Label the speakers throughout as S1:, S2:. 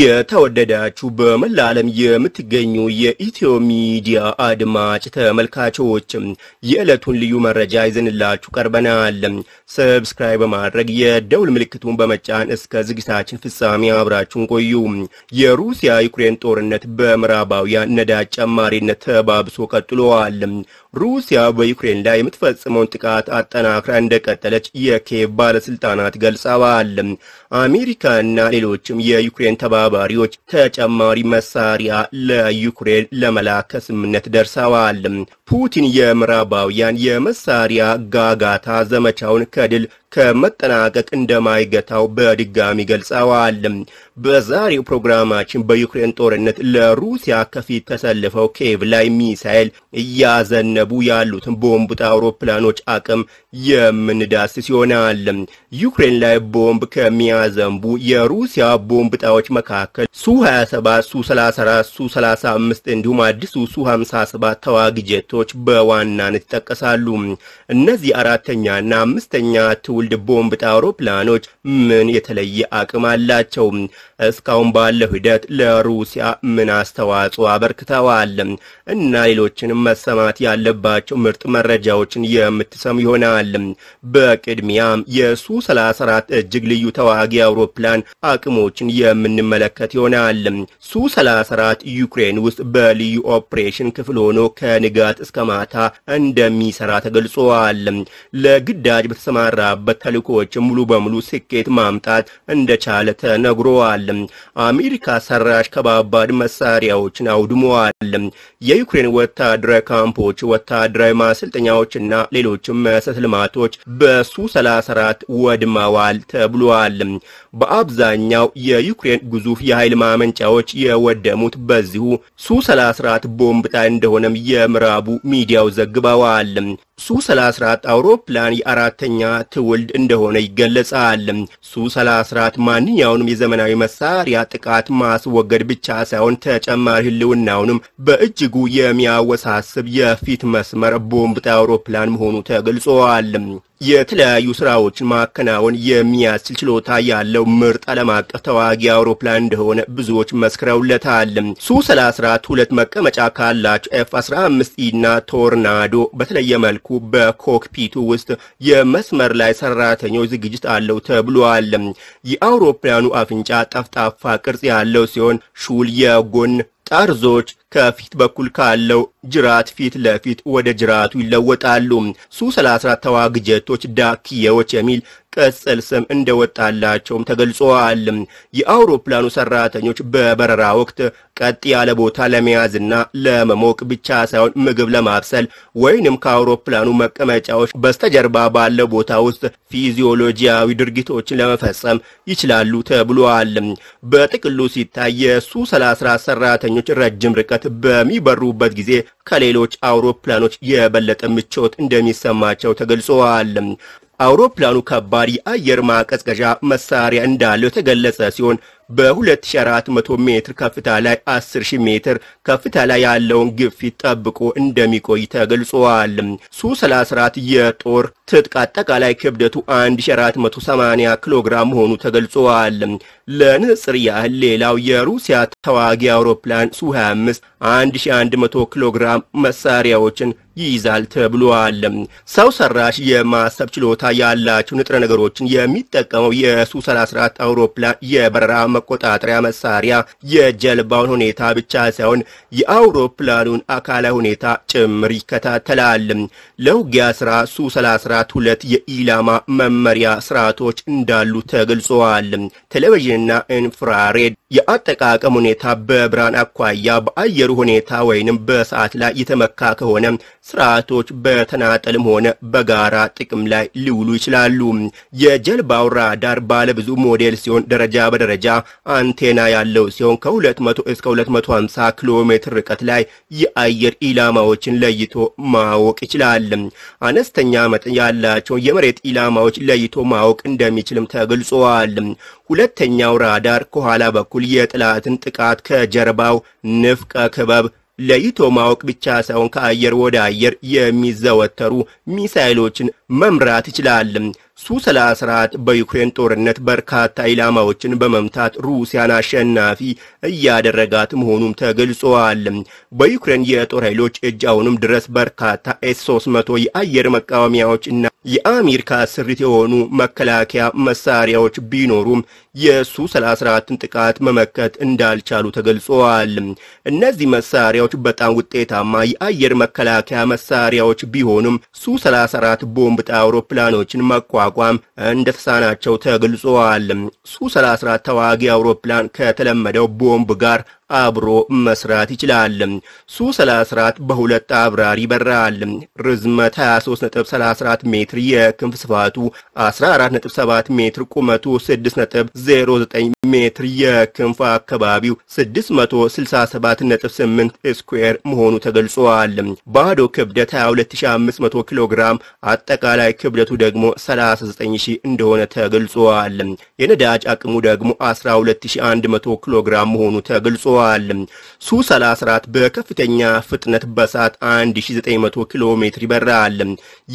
S1: የተወደዳችሁ በመላ ዓለም የምትገኙ የኢትዮ ሚዲያ አድማጭ ተመልካቾች የዕለቱን ልዩ መረጃ ይዘንላችሁ ቀርበናል። ሰብስክራይብ በማድረግ የደውል ምልክቱን በመጫን እስከ ዝግጅታችን ፍጻሜ አብራችሁን ቆዩ። የሩሲያ ዩክሬን ጦርነት በምዕራባውያን ነዳጅ ጨማሪነት ተባብሶ ቀጥሏል። ሩሲያ በዩክሬን ላይ የምትፈጽመውን ጥቃት አጠናክራ እንደቀጠለች የኬቭ ባለስልጣናት ገልጸዋል። አሜሪካ እና ሌሎችም የዩክሬን ተባባሪዎች ተጨማሪ መሳሪያ ለዩክሬን ለመላክ ከስምምነት ደርሰዋል። ፑቲን የምዕራባውያን የመሳሪያ ጋጋታ ዘመቻውን ከድል ከመጠናቀቅ እንደማይገታው በድጋሚ ገልጸዋል። በዛሬው ፕሮግራማችን በዩክሬን ጦርነት ለሩሲያ ከፊት ተሰልፈው ኬቭ ላይ ሚሳኤል እያዘነቡ ያሉትን ቦምብ አውሮፕላኖች አቅም የምንዳስስ ይሆናል። ዩክሬን ላይ ቦምብ ከሚያዘንቡ የሩሲያ ቦምብ ጣዎች መካከል ሱ 27፣ ሱ 34፣ ሱ 35 እንዲሁም አዲሱ ሱ 57 ተዋጊ ጀቶች በዋናነት ይጠቀሳሉ። እነዚህ አራተኛና አምስተኛ ትውል የትውልድ ቦምብ ጣውሮፕላኖች ምን የተለየ አቅም አላቸው? እስካሁን ባለው ሂደት ለሩሲያ ምን አስተዋጽኦ አበርክተዋል እና ሌሎችንም መሰማት ያለባቸው ምርጥ መረጃዎችን የምትሰሙ ይሆናል። በቅድሚያም የሱ 34 እጅግ ልዩ ተዋጊ አውሮፕላን አቅሞችን የምንመለከት ይሆናል። ሱ 34 ዩክሬን ውስጥ በልዩ ኦፕሬሽን ክፍል ሆኖ ከንጋት እስከ ማታ እንደሚሰራ ተገልጿል። ለግዳጅ በተሰማራበት ተልእኮዎች ሙሉ በሙሉ ስኬት ማምጣት እንደቻለ ተነግሯል። አውድመዋል። አሜሪካ ሰራሽ ከባባድ መሳሪያዎችን አውድመዋል። የዩክሬን ወታደራዊ ካምፖች፣ ወታደራዊ ማሰልጠኛዎችና ሌሎችም መሰረተ ልማቶች በሱ 34 ወድመዋል ተብሏል። በአብዛኛው የዩክሬን ግዙፍ የኃይል ማመንጫዎች የወደሙት በዚሁ ሱ 34 ቦምብ ጣይ እንደሆነም የምዕራቡ ሚዲያው ዘግበዋል። ሱ-34 አውሮፕላን የአራተኛ ትውልድ እንደሆነ ይገለጻል። ሱ-34 ማንኛውንም የዘመናዊ መሳሪያ ጥቃት ማስወገድ ብቻ ሳይሆን ተጨማሪ ህልውናውንም በእጅጉ የሚያወሳስብ የፊት መስመር ቦምብ ጣይ አውሮፕላን መሆኑ ተገልጿል። የተለያዩ ስራዎችን ማከናወን የሚያስችል ችሎታ ያለው ምርጥ ዓለም አቀፍ ተዋጊ አውሮፕላን እንደሆነ ብዙዎች መስክረውለታል። ሱ 34 ሁለት መቀመጫ ካላቸው ኤፍ 15 እና ቶርናዶ በተለየ መልኩ በኮክፒቱ ውስጥ የመስመር ላይ ሰራተኞች ዝግጅት አለው ተብሏል። የአውሮፕላኑ አፍንጫ ጠፍጣፋ ቅርጽ ያለው ሲሆን ሹል የጎን ጠርዞች ከፊት በኩል ካለው ጅራት ፊት ለፊት ወደ ጅራቱ ይለወጣሉ። ሱ 34 ተዋጊ ጀቶች ዳክዬዎች የሚል ቅጽል ስም እንደወጣላቸውም ተገልጿል። የአውሮፕላኑ ሰራተኞች በበረራ ወቅት ቀጥ ያለ ቦታ ለመያዝና ለመሞቅ ብቻ ሳይሆን ምግብ ለማብሰል ወይንም ከአውሮፕላኑ መቀመጫዎች በስተጀርባ ባለው ቦታ ውስጥ ፊዚዮሎጂያዊ ድርጊቶችን ለመፈጸም ይችላሉ ተብሏል። በጥቅሉ ሲታይ የሱ 34 ሰራተኞች ረጅም ርቀት በፍጥነት በሚበሩበት ጊዜ ከሌሎች አውሮፕላኖች የበለጠ ምቾት እንደሚሰማቸው ተገልጸዋል። አውሮፕላኑ ከባድ የአየር ማቀዝቀዣ መሳሪያ እንዳለው የተገለጸ ሲሆን በ2400 ሜትር ከፍታ ላይ 10000 ሜትር ከፍታ ላይ ያለውን ግፊት ጠብቆ እንደሚቆይ ተገልጿል። ሱ 34 የጦር ትጥቅ አጠቃላይ ክብደቱ 1480 ኪሎ ግራም መሆኑ ተገልጿል። ለንጽር ያህል ሌላው የሩሲያ ተዋጊ አውሮፕላን ሱ25 1100 ኪሎ ግራም መሳሪያዎችን ይይዛል ተብሏል። ሰው ሰራሽ የማሰብ ችሎታ ያላቸው ንጥረ ነገሮችን የሚጠቀመው የሱ 34 አውሮፕላን የበረራ መቆጣጠሪያ መሳሪያ የጀልባውን ሁኔታ ብቻ ሳይሆን የአውሮፕላኑን አካላዊ ሁኔታ ጭምር ይከታተላል። ለውጊያ ስራ ሱ አራት ሁለት የኢላማ መመሪያ ስርዓቶች እንዳሉ ተገልጸዋል። ቴሌቪዥንና ኢንፍራሬድ የአጠቃቀም ሁኔታ በብርሃን አኳያ በአየሩ ሁኔታ ወይንም በሰዓት ላይ የተመካ ከሆነ ስርዓቶች በተናጠልም ሆነ በጋራ ጥቅም ላይ ሊውሉ ይችላሉ። የጀልባው ራዳር ባለብዙ ሞዴል ሲሆን ደረጃ በደረጃ አንቴና ያለው ሲሆን ከ200 እስከ 250 ኪሎ ሜትር ርቀት ላይ የአየር ኢላማዎችን ለይቶ ማወቅ ይችላል። አነስተኛ መጠን ያላቸውን የመሬት ኢላማዎች ለይቶ ማወቅ እንደሚችልም ተገልጿል። ሁለተኛው ራዳር ከኋላ በኩል የጥላትን ጥቃት ከጀርባው ንፍቀ ክበብ ለይቶ ማወቅ ብቻ ሳይሆን ከአየር ወደ አየር የሚዘወተሩ ሚሳይሎችን መምራት ይችላል። ሱ-34 በዩክሬን ጦርነት በርካታ ኢላማዎችን በመምታት ሩሲያን አሸናፊ እያደረጋት መሆኑም ተገልጿል። በዩክሬን የጦር ኃይሎች እጅ አሁንም ድረስ በርካታ ኤስ 300 የአየር መቃወሚያዎች እና የአሜሪካ ስሪት የሆኑ መከላከያ መሳሪያዎች ቢኖሩም የሱ-34ን ጥቃት መመከት እንዳልቻሉ ተገልጿል። እነዚህ መሳሪያዎች በጣም ውጤታማ የአየር መከላከያ መሳሪያዎች ቢሆኑም ሱ-34 ቦምብ የግብፅ አውሮፕላኖችን መቋቋም እንደተሳናቸው ተገልጿል። ሱ 34 ተዋጊ አውሮፕላን ከተለመደው ቦምብ ጋር አብሮ መስራት ይችላል። ሱ 34 በሁለት አብራር ይበራል። ርዝመት 23.34 ሜትር፣ የክንፍ ስፋቱ 14.7 ሜትር፣ ቁመቱ 6.09 ሜትር፣ የክንፍ አካባቢው 667.8 ስኩዌር መሆኑ ተገልጿል። ባዶ ክብደት 22500 ኪሎ ግራም፣ አጠቃላይ ክብደቱ ደግሞ 39000 እንደሆነ ተገልጿል። የነዳጅ አቅሙ ደግሞ 12100 ኪሎ ግራም መሆኑ ተገልጿል። ገልጸዋል። ሱ 34 በከፍተኛ ፍጥነት በሰዓት 1900 ኪሎ ሜትር ይበራል።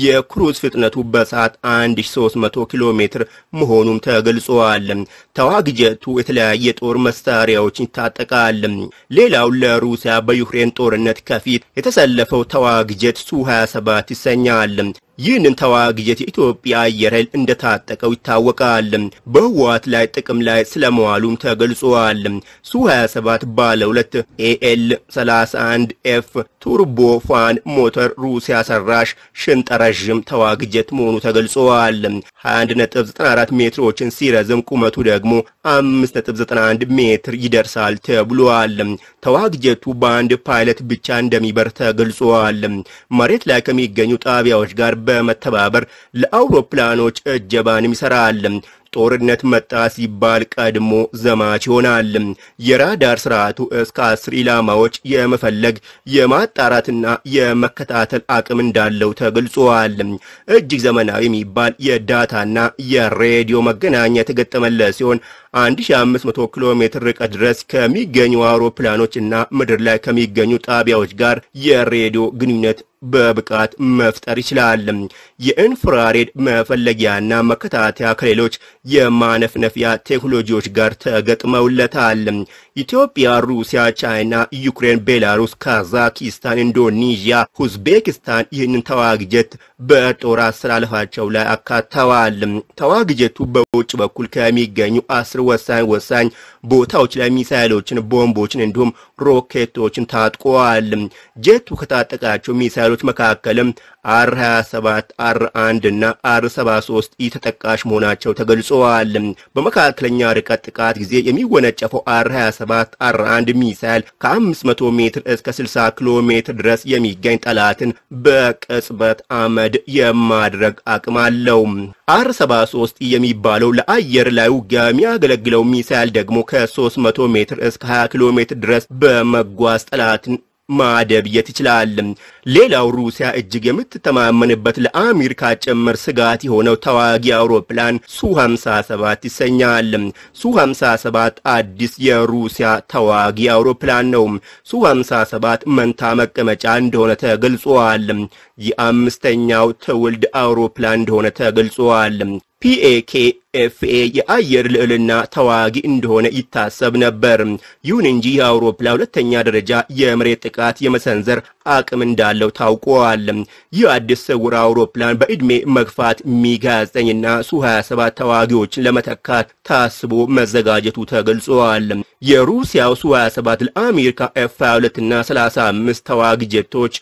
S1: የክሩዝ ፍጥነቱ በሰዓት 1300 ኪሎ ሜትር መሆኑም ተገልጿል። ተዋጊ ጀቱ የተለያየ ጦር መሳሪያዎችን ይታጠቃል። ሌላው ለሩሲያ በዩክሬን ጦርነት ከፊት የተሰለፈው ተዋጊ ጀት ሱ 27 ይሰኛል። ይህንን ተዋጊ ጀት የኢትዮጵያ አየር ኃይል እንደታጠቀው ይታወቃል። በህወሓት ላይ ጥቅም ላይ ስለመዋሉም ተገልጿል። ሱ 27 ባለ 2 ኤኤል 31 ኤፍ ቱርቦ ፋን ሞተር ሩሲያ ሰራሽ ሽንጠ ተዋጊ ጀት መሆኑ ተገልጿል። 21.94 ሜትሮችን ሲረዝም ቁመቱ ደግሞ 5.91 ሜትር ይደርሳል ተብሏል። ተዋግጀቱ በአንድ ፓይለት ብቻ እንደሚበር ተገልጿል። መሬት ላይ ከሚገኙ ጣቢያዎች ጋር በመተባበር ለአውሮፕላኖች እጀባንም ይሰራል። ጦርነት መጣ ሲባል ቀድሞ ዘማች ይሆናል። የራዳር ስርዓቱ እስከ አስር ኢላማዎች የመፈለግ የማጣራትና የመከታተል አቅም እንዳለው ተገልጿል። እጅግ ዘመናዊ የሚባል የዳታና የሬዲዮ መገናኛ የተገጠመለት ሲሆን 1500 ኪሎ ሜትር ርቀት ድረስ ከሚገኙ አውሮፕላኖች እና ምድር ላይ ከሚገኙ ጣቢያዎች ጋር የሬዲዮ ግንኙነት በብቃት መፍጠር ይችላል። የኢንፍራሬድ መፈለጊያና መከታተያ ከሌሎች የማነፍነፊያ ቴክኖሎጂዎች ጋር ተገጥመውለታል። ኢትዮጵያ፣ ሩሲያ፣ ቻይና፣ ዩክሬን፣ ቤላሩስ፣ ካዛኪስታን፣ ኢንዶኔዥያ፣ ኡዝቤኪስታን ይህንን ተዋጊ ጀት በጦር አሰላለፋቸው ላይ አካተዋል። ተዋጊ ጀቱ በውጭ በኩል ከሚገኙ አስ አስር ወሳኝ ወሳኝ ቦታዎች ላይ ሚሳይሎችን፣ ቦምቦችን እንዲሁም ሮኬቶችን ታጥቋል። ጀቱ ከታጠቃቸው ሚሳይሎች መካከልም አር 27 አር 1 እና አር 73 ኢ ተጠቃሽ መሆናቸው ተገልጸዋል። በመካከለኛ ርቀት ጥቃት ጊዜ የሚወነጨፈው አር 27 አር 1 ሚሳይል ከ500 ሜትር እስከ 60 ኪሎ ሜትር ድረስ የሚገኝ ጠላትን በቅጽበት አመድ የማድረግ አቅም አለው። አር 73 የሚባለው ለአየር ላይ ውጊያ የሚያገለግለው ሚሳይል ደግሞ ከ300 ሜትር እስከ 20 ኪሎ ሜትር ድረስ በመጓዝ ጠላትን ማደብየት ይችላል። ሌላው ሩሲያ እጅግ የምትተማመንበት ለአሜሪካ ጭምር ስጋት የሆነው ተዋጊ አውሮፕላን ሱ57 ይሰኛል። ሱ57 አዲስ የሩሲያ ተዋጊ አውሮፕላን ነው። ሱ57 መንታ መቀመጫ እንደሆነ ተገልጿል። የአምስተኛው ትውልድ አውሮፕላን እንደሆነ ተገልጿል። ፒኤኬ ኤፍኤ የአየር ልዕልና ተዋጊ እንደሆነ ይታሰብ ነበር። ይሁን እንጂ የአውሮፕላ ሁለተኛ ደረጃ የመሬት ጥቃት የመሰንዘር አቅም እንዳለው ታውቋል። ይህ አዲስ ስውር አውሮፕላን በዕድሜ መግፋት ሚግ 29ና ሱ 27 ተዋጊዎችን ለመተካት ታስቦ መዘጋጀቱ ተገልጿል። የሩሲያው ሱ 27 ለአሜሪካ ኤፍ 22ና 35 ተዋጊ ጀቶች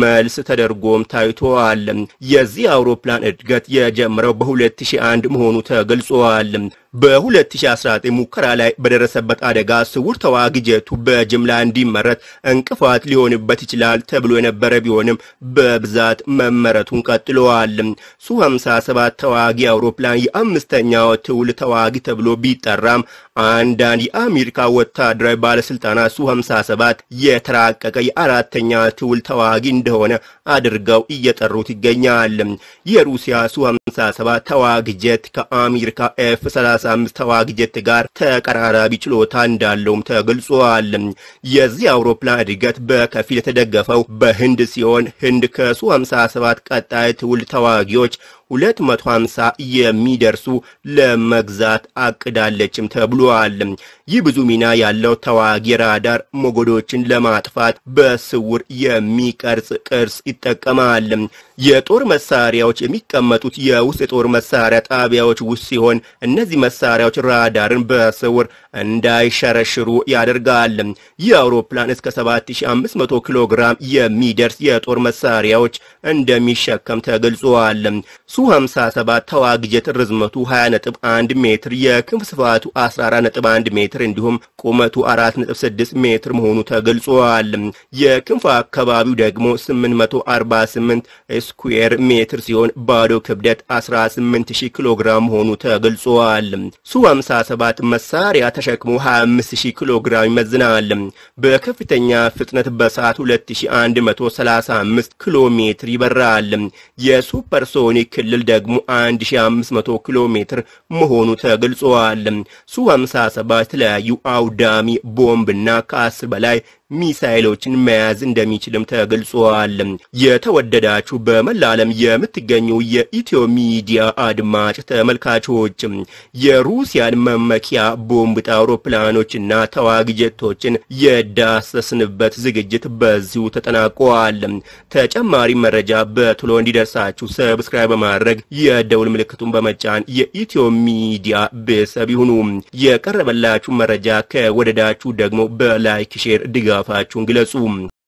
S1: መልስ ተደርጎም ታይቷል። የዚህ አውሮፕላን እድገት የጀመረው በ2001 መሆኑ ተገ ተገልጿል። በ2019 ሙከራ ላይ በደረሰበት አደጋ ስውር ተዋጊ ጀቱ በጅምላ እንዲመረት እንቅፋት ሊሆንበት ይችላል ተብሎ የነበረ ቢሆንም በብዛት መመረቱን ቀጥለዋል። ሱ 57 ተዋጊ አውሮፕላን የአምስተኛው ትውል ተዋጊ ተብሎ ቢጠራም አንዳንድ የአሜሪካ ወታደራዊ ባለስልጣናት ሱ 57 የተራቀቀ የአራተኛ ትውል ተዋጊ እንደሆነ አድርገው እየጠሩት ይገኛል። የሩሲያ ሱ 57 ተዋጊ ጀት ከአሜሪካ ኤፍ ከ ተዋጊ ጀት ጋር ተቀራራቢ ችሎታ እንዳለውም ተገልጿል። የዚህ አውሮፕላን እድገት በከፊል የተደገፈው በህንድ ሲሆን ህንድ ከሱ 57 ቀጣይ ትውልድ ተዋጊዎች 250 የሚደርሱ ለመግዛት አቅዳለችም ተብሏል። ይህ ብዙ ሚና ያለው ተዋጊ ራዳር ሞገዶችን ለማጥፋት በስውር የሚቀርጽ ቅርጽ ይጠቀማል። የጦር መሳሪያዎች የሚቀመጡት የውስጥ የጦር መሳሪያ ጣቢያዎች ውስጥ ሲሆን እነዚህ መሳሪያዎች ራዳርን በስውር እንዳይሸረሽሩ ያደርጋል። ይህ አውሮፕላን እስከ 7500 ኪሎ ግራም የሚደርስ የጦር መሳሪያዎች እንደሚሸከም ተገልጿል። ሱ-57 ተዋጊ ጀት ርዝመቱ 21 ሜትር የክንፍ ስፋቱ 14.1 ሜትር እንዲሁም ቁመቱ 4.6 ሜትር መሆኑ ተገልጿል። የክንፍ አካባቢው ደግሞ 848 ስኩዌር ሜትር ሲሆን ባዶ ክብደት 18000 ኪሎ ግራም መሆኑ ተገልጿል። ሱ-57 መሳሪያ ተሸክሞ 25000 ኪሎ ግራም ይመዝናል። በከፍተኛ ፍጥነት በሰዓት 2135 ኪሎ ሜትር ይበራል። የሱፐርሶኒክ ክልል ደግሞ 1500 ኪሎ ሜትር መሆኑ ተገልጿል። ሱ 57 የተለያዩ አውዳሚ ቦምብና ከአስር በላይ ሚሳኤሎችን መያዝ እንደሚችልም ተገልጿል። የተወደዳችሁ በመላ ዓለም የምትገኙ የኢትዮ ሚዲያ አድማጭ ተመልካቾች የሩሲያን መመኪያ ቦምብጣ አውሮፕላኖችና ተዋጊ ጀቶችን የዳሰስንበት ዝግጅት በዚሁ ተጠናቋል። ተጨማሪ መረጃ በቶሎ እንዲደርሳችሁ ሰብስክራይብ በማድረግ የደውል ምልክቱን በመጫን የኢትዮ ሚዲያ ቤተሰብ ይሁኑ። የቀረበላችሁ መረጃ ከወደዳችሁ ደግሞ በላይክ ሼር ድጋ ድጋፋችሁን ግለጹ።